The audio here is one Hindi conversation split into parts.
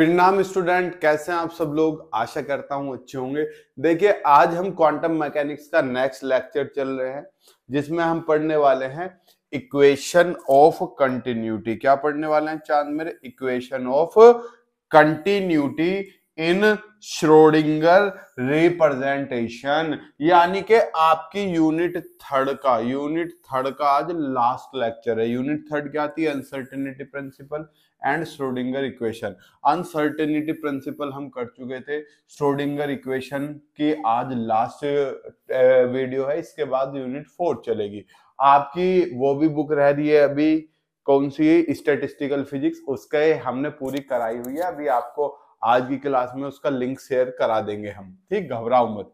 प्रणाम स्टूडेंट कैसे हैं आप सब लोग आशा करता हूं अच्छे होंगे देखिए आज हम क्वांटम मैकेनिक्स का नेक्स्ट लेक्चर चल रहे हैं जिसमें हम पढ़ने वाले हैं इक्वेशन ऑफ कंटिन्यूटी क्या पढ़ने वाले हैं चांद मेरे equation of continuity in Schrodinger representation यानी कि आपकी यूनिट थर्ड का यूनिट थर्ड का आज लास्ट लेक्चर है यूनिट थर्ड क्या आती है uncertainty principle and Schrodinger equation uncertainty principle हम कर चुके थे श्रोडिंगर इक्वेशन की आज लास्ट वीडियो है इसके बाद यूनिट फोर्थ चलेगी आपकी वो भी बुक रह रही है अभी कौन सी स्टेटिस्टिकल फिजिक्स उसके हमने पूरी कराई हुई है अभी आपको आज की क्लास में उसका लिंक शेयर करा देंगे हम ठीक घबराओ मत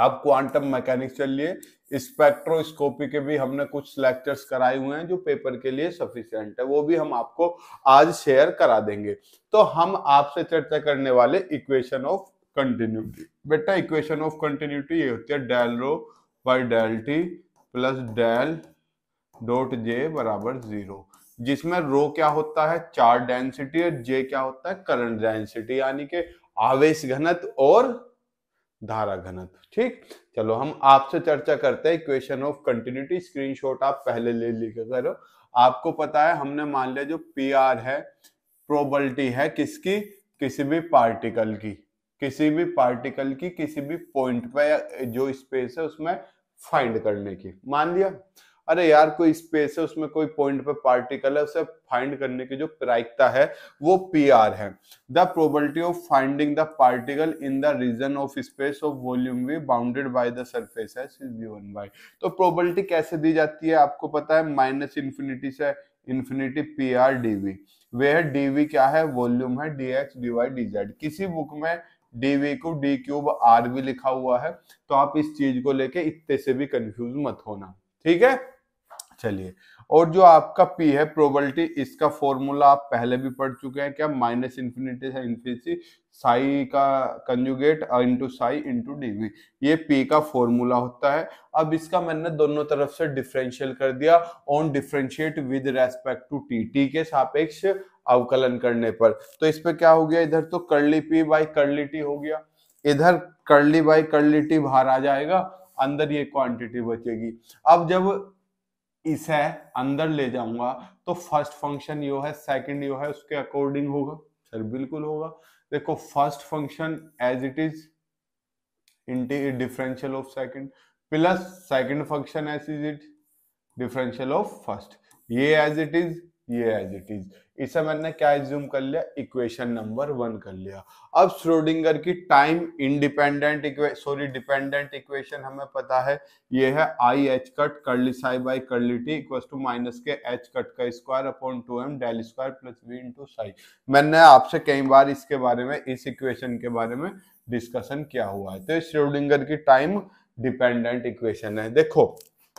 आप क्वांटम मैकेनिक्स चलिए स्पेक्ट्रोस्कोपी के भी हमने कुछ लेक्चर्स कराए हुए हैं जो पेपर के लिए सफिशियंट है वो भी हम आपको आज शेयर करा देंगे तो हम आपसे चर्चा करने वाले इक्वेशन ऑफ कंटिन्यूटी बेटा इक्वेशन ऑफ कंटिन्यूटी ये होती है del rho by del T plus del dot जे बराबर जीरो जिसमें रो क्या होता है चार्ज डेंसिटी और जे क्या होता है करंट डेंसिटी यानी कि आवेश घनत्व और धारा घनत्व ठीक चलो हम आपसे चर्चा करते हैं इक्वेशन ऑफ कंटिन्यूटी स्क्रीनशॉट आप पहले ले लिखा करो आपको पता है हमने मान लिया जो पी आर है प्रोबलिटी है किसकी किसी भी पार्टिकल की किसी भी पार्टिकल की किसी भी पॉइंट पे जो स्पेस है उसमें फाइंड करने की मान लिया अरे यार कोई स्पेस है उसमें कोई पॉइंट पे पार्टिकल है उसे फाइंड करने की जो प्रायिकता है वो पी आर है the probability of finding the particle in the region of space of volume V bounded by the surface है तो प्रोबलिटी कैसे दी जाती है आपको पता है माइनस इन्फिनिटी से infinity P R D V है डी वी क्या है वॉल्यूम है D X D Y D Z किसी बुक में डीवी को डी क्यूब आर भी लिखा हुआ है तो आप इस चीज को लेके इतने से भी कंफ्यूज मत होना ठीक है चलिए और जो आपका पी है प्रोबेबिलिटी इसका फॉर्मूला आप पहले भी पढ़ चुके हैं क्या माइनस इन्फिनिटी से इन्फिनिटी साई का conjugate into psi into DV ये पी का फॉर्मूला होता है अब इसका मैंने दोनों तरफ से डिफरेंशियल कर दिया on differentiate with respect to T T के सापेक्ष अवकलन करने पर तो इस पर क्या हो गया इधर तो curly p by curly T हो गया इधर करली बाई करली टी बाहर आ जाएगा अंदर ये क्वांटिटी बचेगी अब जब इसे अंदर ले जाऊंगा तो फर्स्ट फंक्शन यो है सेकंड यो है उसके अकॉर्डिंग होगा सर बिल्कुल होगा देखो first function as it is differential of second plus second function as is it differential of first ये एज इट इज ये एज इट इज इसे मैंने क्या एज्यूम कर लिया इक्वेशन नंबर वन कर लिया अब श्रोडिंगर की time independent equa sorry dependent equation हमें पता है ये है I H cut curly psi by curly T equal to minus के एच कट का square upon two M del square plus V two psi मैंने आपसे कई बार इसके बारे में इस इक्वेशन के बारे में डिस्कशन किया हुआ है तो श्रोडिंगर की टाइम डिपेंडेंट इक्वेशन है देखो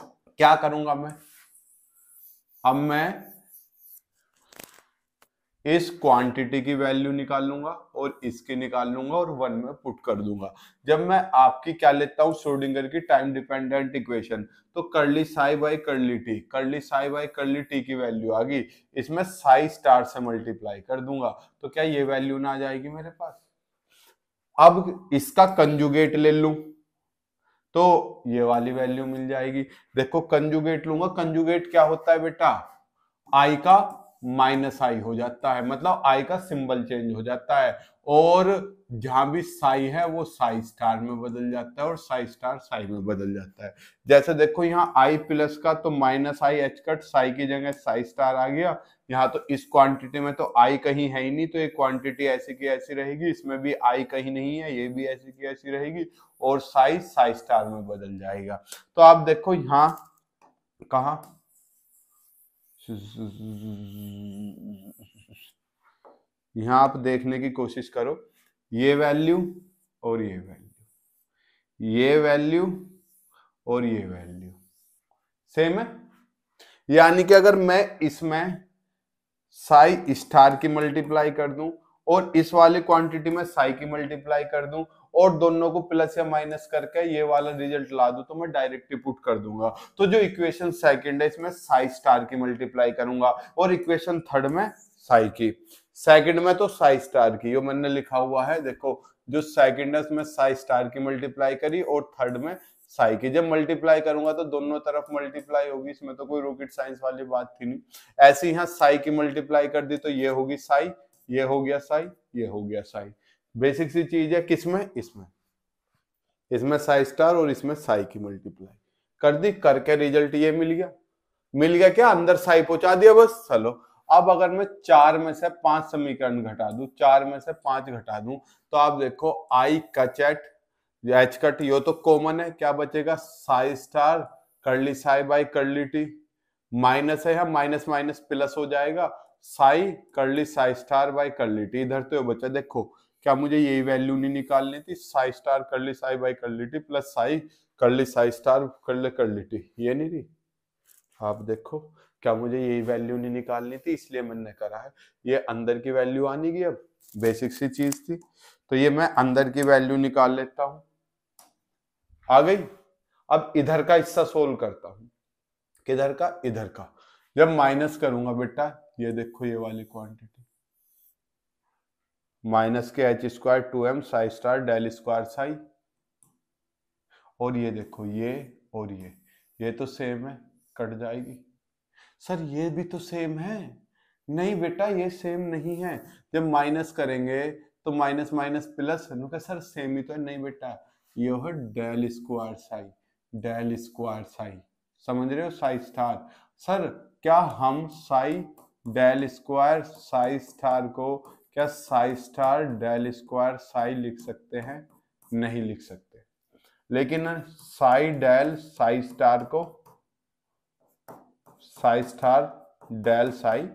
क्या करूंगा मैं अब मैं इस क्वांटिटी की वैल्यू निकाल लूंगा और इसकी निकाल लूंगा और वन में पुट कर दूंगा जब मैं आपकी क्या लेता हूँ सोडिंगर की टाइम डिपेंडेंट इक्वेशन तो करली psi by curly T curly psi by curly T की वैल्यू आ गई इसमें साई स्टार से मल्टीप्लाई कर दूंगा तो क्या ये वैल्यू ना आ जाएगी मेरे पास अब इसका कंजुगेट ले लू तो ये वाली वैल्यू मिल जाएगी देखो कंजुगेट लूंगा कंजुगेट क्या होता है बेटा आई का माइनस आई हो जाता है मतलब आई का सिंबल चेंज हो जाता है और जहां भी साई है वो साई स्टार में बदल जाता है और साई स्टार साई में बदल जाता है जैसे देखो यहाँ आई प्लस का तो minus I H cut psi की जगह साई स्टार आ गया यहाँ तो इस क्वांटिटी में तो आई कहीं है ही नहीं तो ये क्वांटिटी ऐसी की ऐसी रहेगी इसमें भी आई कहीं नहीं है ये भी ऐसी की ऐसी रहेगी और साई साई स्टार में बदल जाएगा तो आप देखो यहाँ कहा यहां आप देखने की कोशिश करो ये वैल्यू और ये वैल्यू ये वैल्यू और ये वैल्यू सेम है यानी कि अगर मैं इसमें साई स्टार की मल्टीप्लाई कर दूं और इस वाले क्वांटिटी में साई की मल्टीप्लाई कर दूं और दोनों को प्लस या माइनस करके ये वाला रिजल्ट ला दू तो मैं डायरेक्टली पुट कर दूंगा तो जो इक्वेशन सेकेंड है इसमें साई स्टार की मल्टीप्लाई करूंगा और इक्वेशन थर्ड में साई की सेकंड में तो साई स्टार की जो मैंने लिखा हुआ है देखो जो सेकंड है उसमें साई स्टार की मल्टीप्लाई करी और थर्ड में साई की जब मल्टीप्लाई करूंगा तो दोनों तरफ मल्टीप्लाई होगी इसमें तो कोई रॉकेट साइंस वाली बात थी नहीं ऐसे यहाँ साई की मल्टीप्लाई कर दी तो ये होगी साई ये हो गया साई ये हो गया साई बेसिक सी चीज है किसमें इसमें इसमें साई स्टार और इसमें साई की मल्टीप्लाई कर दी करके रिजल्ट ये मिल गया मिल गया क्या अंदर साई पहुंचा दिया बस चलो अब अगर मैं चार में से पांच समीकरण घटा दू चार में से पांच घटा दू तो आप देखो आई कचेट एच कट यो तो कॉमन है क्या बचेगा psi star curly psi by curly T minus है यहाँ माइनस माइनस प्लस हो जाएगा psi curly psi star by curly T इधर तो बचा देखो क्या मुझे ये वैल्यू नहीं निकालनी थी साई स्टार कर ली साई बाई कर ली प्लस साई कर ली साई स्टार कर ले कर ली टी ये नहीं थी आप देखो क्या मुझे ये वैल्यू नहीं निकालनी थी इसलिए मैंने करा है ये अंदर की वैल्यू आनी की अब बेसिक सी चीज थी तो ये मैं अंदर की वैल्यू निकाल लेता हूं आ गई अब इधर का हिस्सा सोल्व करता हूं किधर का इधर का जब माइनस करूंगा बेटा ये देखो ये वाली क्वांटिटी माइनस के H square two M psi star del square psi और ये देखो ये और ये ये तो सेम है कट जाएगी सर ये भी तो सेम है नहीं बेटा ये सेम नहीं है जब माइनस करेंगे तो minus minus plus sir same ही तो है नहीं बेटा ये हो del square psi del square psi समझ रहे हो साई स्टार सर क्या हम psi del square psi star को क्या psi star del square psi लिख सकते हैं नहीं लिख सकते लेकिन साई डेल साई स्टार को साई स्टार डेल साई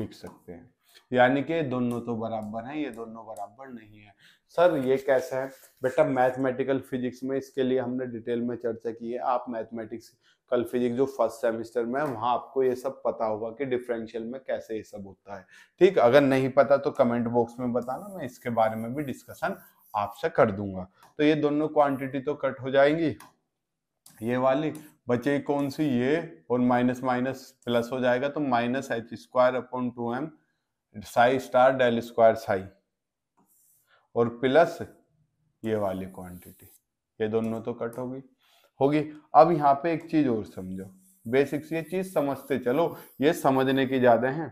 लिख सकते हैं यानी कि दोनों तो बराबर हैं ये दोनों बराबर नहीं है सर ये कैसे है बेटा मैथमेटिकल फिजिक्स में इसके लिए हमने डिटेल में चर्चा की है आप मैथमेटिक्स कल फिजिक्स जो फर्स्ट सेमेस्टर में है वहाँ आपको ये सब पता होगा कि डिफरेंशियल में कैसे ये सब होता है ठीक अगर नहीं पता तो कमेंट बॉक्स में बताना मैं इसके बारे में भी डिस्कशन आपसे कर दूंगा तो ये दोनों क्वांटिटी तो कट हो जाएंगी ये वाली बचे कौन सी ये और माइनस माइनस प्लस हो जाएगा तो minus H square upon two M psi star del square psi और प्लस ये वाली क्वांटिटी ये दोनों तो कट होगी होगी अब यहाँ पे एक चीज और समझो बेसिक्स ये चीज समझते चलो ये समझने की ज्यादा है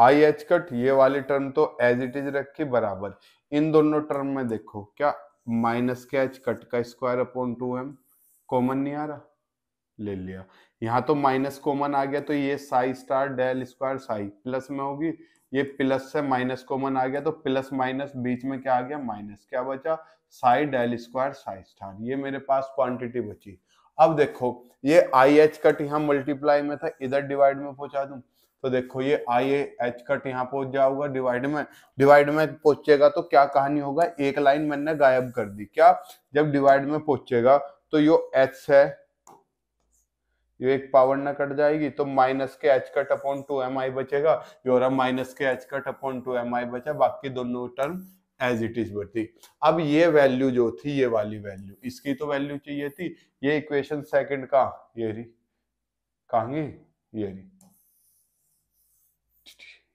आई एच कट ये वाली टर्म तो एज इट इज रखी बराबर इन दोनों टर्म में देखो क्या माइनस के एच कट का square upon two M common नहीं आ रहा ले लिया यहाँ तो माइनस कॉमन आ गया तो ये psi star del square psi plus में होगी ये प्लस से माइनस कॉमन आ गया तो प्लस माइनस बीच में क्या आ गया माइनस क्या बचा psi del square psi star ये मेरे पास क्वांटिटी बची अब देखो ये आई एच कट यहाँ मल्टीप्लाई में था इधर डिवाइड में पहुंचा दू तो देखो ये आई एच कट यहाँ पहुंच जाऊंगा डिवाइड में डिवाइड में पहुंचेगा तो क्या कहानी होगा एक लाइन मैंने गायब कर दी क्या जब डिवाइड में पहुंचेगा तो यो एच है ये एक पावर ना कट जाएगी तो माइनस के H cut upon two M I बचेगा ये माइनस के H cut upon two M I बचा बाकी दोनों टर्म एज इट इज बची अब ये वैल्यू जो थी ये वाली वैल्यू इसकी तो वैल्यू चाहिए थी ये इक्वेशन सेकंड का ये रही कहांगी ये रही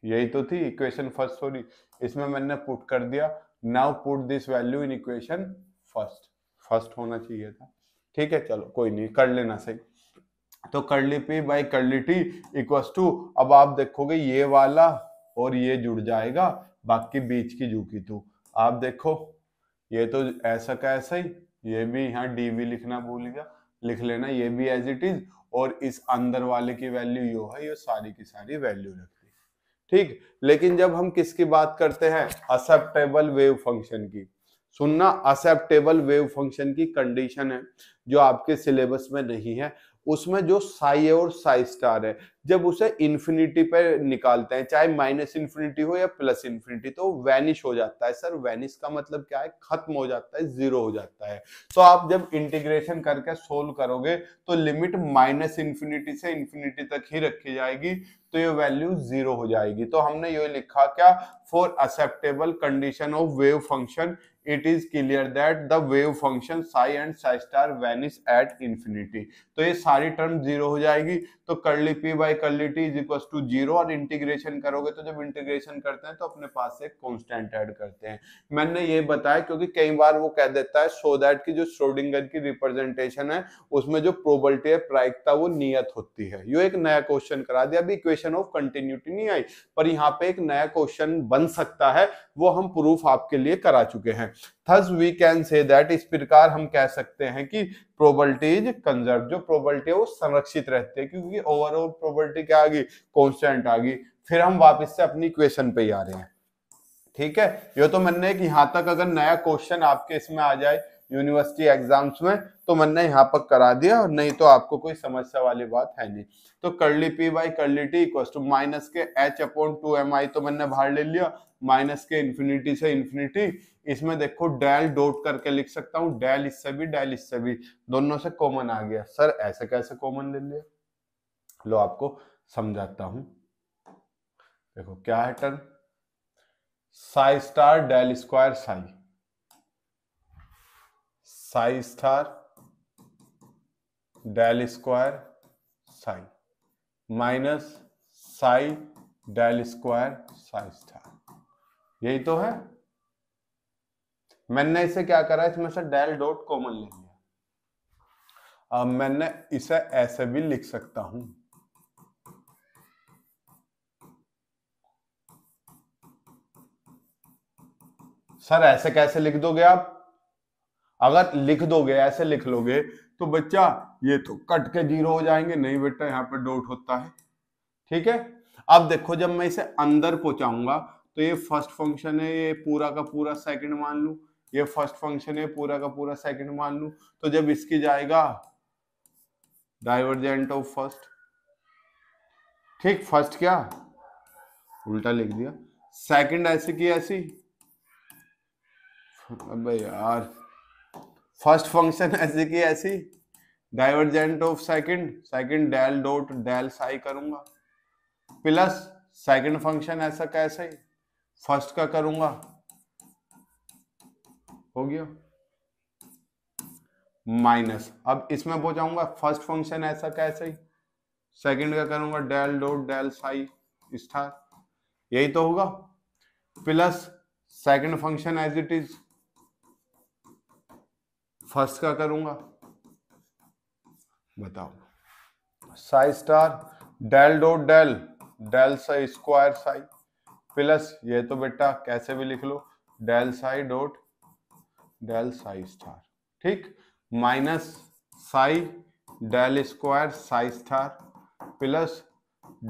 यही तो थी इक्वेशन फर्स्ट सॉरी इसमें मैंने पुट कर दिया now put this value in equation first first होना चाहिए था ठीक है चलो कोई नहीं कर लेना सही तो curly P by curly T equal to अब आप देखोगे ये वाला और ये जुड़ जाएगा बाकी बीच की जूकी तू तो। आप देखो ये तो ऐसा का ऐसा ही ये भी यहाँ डी भी लिखना भूल गया लिख लेना ये भी एज इट इज और इस अंदर वाले की वैल्यू यो है ये सारी की सारी वैल्यू रख ठीक लेकिन जब हम किसकी बात करते हैं असेप्टेबल वेव फंक्शन की सुनना असेप्टेबल वेव फंक्शन की कंडीशन है जो आपके सिलेबस में नहीं है उसमें जो साई है और साई स्टार है जब उसे इन्फिनिटी पे निकालते हैं चाहे माइनस इन्फिनिटी हो या प्लस इन्फिनिटी तो वैनिश हो जाता है सर वैनिश का मतलब क्या है खत्म हो जाता है जीरो हो जाता है तो आप जब इंटीग्रेशन करके सोल्व करोगे तो लिमिट माइनस इन्फिनिटी से इन्फिनिटी तक ही रखी जाएगी तो ये वैल्यू जीरो हो जाएगी तो हमने ये लिखा क्या for acceptable condition of wave function it is clear that the wave function psi and psi star vanish at infinity तो ये सारी टर्म जीरो हो जाएगी तो curly P by curly t is equal to zero और इंटीग्रेशन करोगे तो जब इंटीग्रेशन करते हैं तो अपने पास से कॉन्स्टेंट ऐड करते हैं मैंने ये बताया क्योंकि कई बार वो कह देता है सो दैट की जो श्रोडिंगर की रिप्रेजेंटेशन है उसमें जो प्रोबलिटी है प्रायिकता वो नियत होती है ये एक नया क्वेश्चन करा दिया अभी इक्वेशन ऑफ कंटिन्यूटी नहीं आई पर यहाँ पे एक नया क्वेश्चन बन सकता है वो हम प्रूफ आपके लिए करा चुके हैं thus we can say that इस प्रकार हम कह सकते हैं कि इज कंजर्व जो प्रोबलिटी है वो संरक्षित रहती है क्योंकि ओवरऑल प्रोबलिटी क्या आ गई कॉन्स्टेंट आ गई फिर हम वापस से अपनी क्वेश्चन पे ही आ रहे हैं ठीक है ये तो मैंने कि यहाँ तक अगर नया क्वेश्चन आपके इसमें आ जाए यूनिवर्सिटी एग्जाम्स में तो मैंने यहाँ पर करा दिया और नहीं तो आपको कोई समस्या वाली बात है नहीं तो curly p by curly t equal to minus के h upon two M i तो मैंने बाहर ले लिया माइनस के इन्फिनिटी से इन्फिनिटी इसमें देखो डेल डोट करके लिख सकता हूँ डेल इससे भी डेल इससे भी दोनों से कॉमन आ गया सर ऐसे कैसे कॉमन ले लिया लो आपको समझाता हूं देखो क्या है term psi star del square psi psi star del square psi minus psi del square psi star यही तो है मैंने इसे क्या करा इसमें से डेल डॉट कॉमन ले लिया अब मैंने इसे ऐसे भी लिख सकता हूं सर ऐसे कैसे लिख दोगे आप अगर लिख दोगे ऐसे लिख लोगे तो बच्चा ये तो कट के जीरो हो जाएंगे नहीं बेटा यहाँ पे डोट होता है ठीक है अब देखो जब मैं इसे अंदर पहुंचाऊंगा तो ये फर्स्ट फंक्शन है ये पूरा का पूरा सेकंड मान लू ये फर्स्ट फंक्शन है पूरा का पूरा सेकंड मान लू तो जब इसकी जाएगा डाइवर्जेंट ऑफ फर्स्ट ठीक फर्स्ट क्या उल्टा लिख दिया सेकंड ऐसी की ऐसी अबे यार फर्स्ट फंक्शन ऐसे की ऐसी divergent of second second del dot del psi करूंगा प्लस सेकंड फंक्शन ऐसा कैसे ही फर्स्ट का करूंगा हो गया माइनस अब इसमें पहुंचाऊंगा फर्स्ट फंक्शन ऐसा कैसे ही सेकंड का करूंगा del dot del psi star यही तो होगा plus second function as it is first का करूंगा बताओ psi star del dot del del psi square psi plus ये तो बेटा कैसे भी लिख लो del psi dot del psi star ठीक minus psi del square psi star plus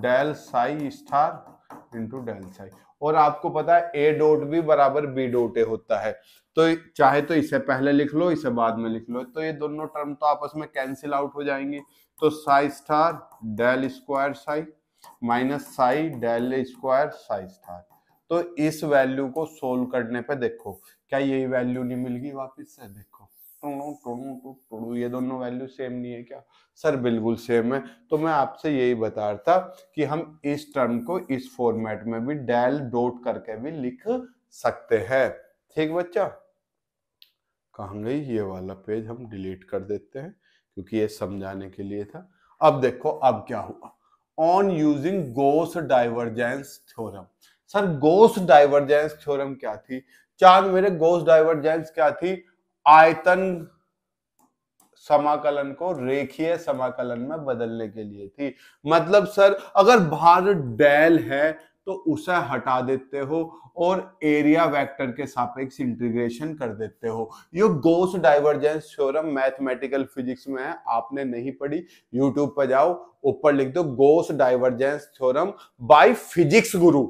del psi star into del psi और आपको पता है ए डोट भी बराबर बी डोट ए होता है तो चाहे तो इसे पहले लिख लो इसे बाद में लिख लो तो ये दोनों टर्म तो आपस में कैंसिल आउट हो जाएंगे तो psi star del square psi minus psi del square psi star तो इस वैल्यू को सोल्व करने पे देखो क्या यही वैल्यू नहीं मिलगी वापिस से देखो ये दोनों वैल्यू सेम नहीं है क्या सर बिल्कुल सेम है तो मैं आपसे यही बता रहा था कि हम इस टर्म को इस फॉर्मेट में भी डेल डॉट करके भी लिख सकते हैं ठीक बच्चा कहा गई ये वाला पेज हम डिलीट कर देते हैं क्योंकि ये समझाने के लिए था अब देखो अब क्या हुआ on using Gauss divergence theorem sir Gauss divergence theorem क्या थी चांद मेरे गोस डाइवर्जेंस क्या थी आयतन समाकलन को रेखीय समाकलन में बदलने के लिए थी मतलब सर अगर भार डेल है तो उसे हटा देते हो और एरिया वेक्टर के सापेक्ष इंटीग्रेशन कर देते हो ये Gauss divergence theorem mathematical physics में है आपने नहीं पढ़ी यूट्यूब पर जाओ ऊपर लिख दो Gauss divergence theorem by Physics Guru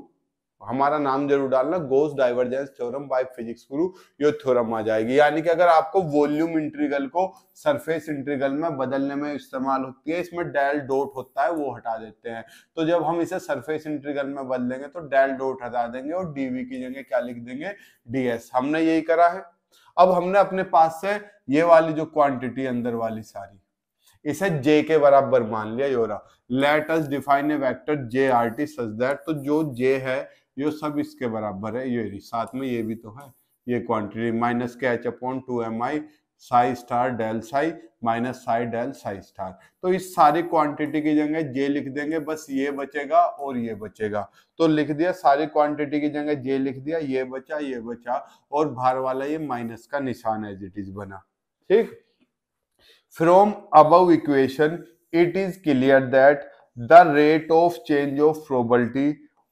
हमारा नाम जरूर डालना Gauss divergence theorem by Physics Guru ये थ्योरम आ जाएगी यानी कि अगर आपको वॉल्यूम इंट्रीगल को सरफेस इंट्रीगल में बदलने में इस्तेमाल होती है इसमें डेल डॉट होता है वो हटा देते हैं तो जब हम इसे सरफेस इंट्रीगल में बदलेंगे तो डेल डॉट हटा देंगे और डीवी की जगह क्या लिख देंगे डीएस हमने यही करा है अब हमने अपने पास से ये वाली जो क्वांटिटी अंदर वाली सारी इसे जे के बराबर मान लिया योरा let us define a vector j r t such that तो जो जे है ये सब इसके बराबर है ये साथ में ये भी तो है ये क्वांटिटी माइनस के h upon two M i psi star del psi minus psi del psi star तो इस सारी क्वांटिटी की जगह जे लिख देंगे बस ये बचेगा और ये बचेगा तो लिख दिया सारी क्वांटिटी की जगह जे लिख दिया ये बचा ये बचा और भार वाला ये माइनस का निशान एज इट इज बना ठीक फ्रॉम अब equation it is clear that the rate of change of probability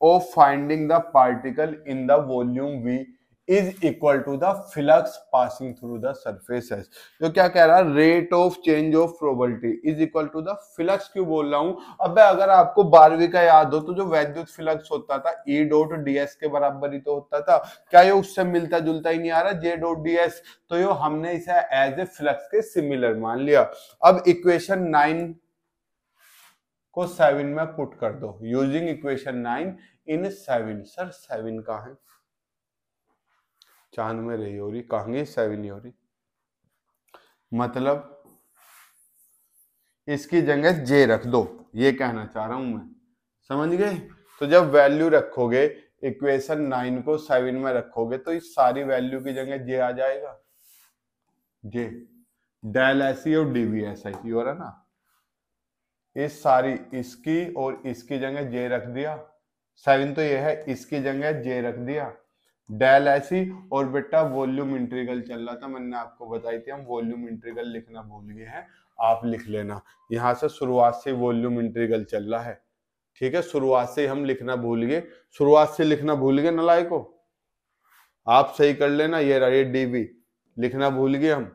of finding the particle in the volume v is equal to the flux passing through the surfaces तो क्या कह रहा है rate of change of probability is equal to the flux क्यों बोल रहा हूं अब अगर आपको बारहवीं का याद हो तो जो वैद्युत फ्लक्स होता था ई डॉट डी एस के बराबर ही तो होता था क्या ये उससे मिलता जुलता ही नहीं आ रहा जे डॉट डी एस तो यो हमने इसे एज ए फ्लक्स के सिमिलर मान लिया अब इक्वेशन नाइन को सेवन में पुट कर दो using equation nine in seven sir seven का है चांद में रही हो रही कहेंगे सेवन हो रही मतलब इसकी जगह जे रख दो ये कहना चाह रहा हूं मैं समझ गए तो जब वैल्यू रखोगे इक्वेशन नाइन को सेवन में रखोगे तो इस सारी वैल्यू की जगह जे आ जाएगा जे डेल एस और डीवी एस आई ना इस सारी इसकी और इसकी जगह जे रख दिया सेवन तो ये है इसकी जगह जे रख दिया डेल ऐसी और बेटा वॉल्यूम इंट्रीगल चल रहा था मैंने आपको बताई थी हम वॉल्यूम इंट्रीगल लिखना भूल गए हैं आप लिख लेना यहां से शुरुआत से वॉल्यूम इंट्रीगल चल रहा है ठीक है शुरुआत से हम लिखना भूल गए शुरुआत से लिखना भूल गए नलाय को आप सही कर लेना ये रहा ये डीबी लिखना भूल गए हम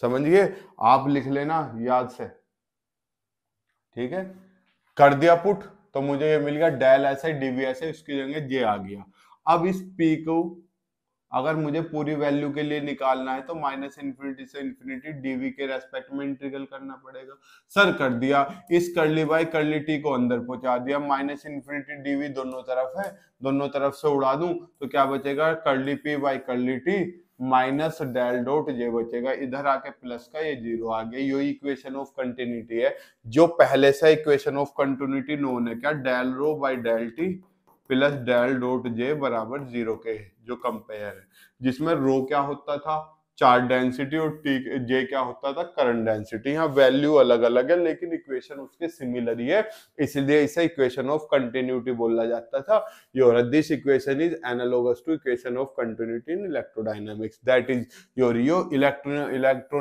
समझ गए आप लिख लेना याद से ठीक है कर दिया पुट तो मुझे ये मिल गया डेल ऐसे डीवी ऐसे उसकी जगह जे आ गया अब इस पी को अगर मुझे पूरी वैल्यू के लिए निकालना है तो माइनस इन्फिनिटी से इन्फिनिटी डीवी के रेस्पेक्ट में इंटीग्रल करना पड़ेगा सर कर दिया इस करली बाई करली टी को अंदर पहुंचा दिया माइनस इन्फिनिटी डीवी दोनों तरफ है दोनों तरफ से उड़ा दूं तो क्या बचेगा curly p by curly T minus del dot j बचेगा इधर आके प्लस का ये जीरो आ गया ये इक्वेशन ऑफ कंटिन्यूटी है जो पहले से इक्वेशन ऑफ कंटिन्यूटी नोन है क्या del rho by del T plus del dot जे बराबर जीरो के जो कंपेयर है जिसमें रो क्या होता था चार्ज डेंसिटी और टी जे क्या होता था करंट डेंसिटी यहाँ वैल्यू अलग अलग है लेकिन इक्वेशन उसके सिमिलर ही है इसलिए इसे इक्वेशन ऑफ कंटिन्यूटी बोला जाता था your this equation is analogous to equation of continuity in electrodynamics that is your यो इलेक्ट्रो इलेक्ट्रो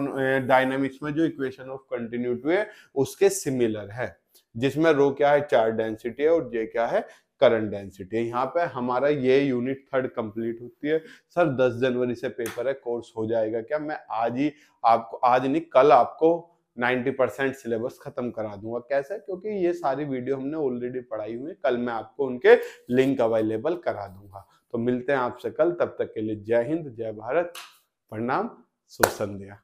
डायनामिक्स में जो इक्वेशन ऑफ कंटिन्यूटी है उसके सिमिलर है जिसमें रो क्या है चार्ज डेंसिटी है और जे क्या है करंट डेंसिटी है यहाँ पे हमारा ये यूनिट थर्ड कंप्लीट होती है सर 10 जनवरी से पेपर है कोर्स हो जाएगा क्या मैं आज ही आपको आज नहीं कल आपको 90 परसेंट सिलेबस खत्म करा दूंगा कैसे क्योंकि ये सारी वीडियो हमने ऑलरेडी पढ़ाई हुई है कल मैं आपको उनके लिंक अवेलेबल करा दूंगा तो मिलते हैं आपसे कल तब तक के लिए जय हिंद जय भारत प्रणाम सुसंध्या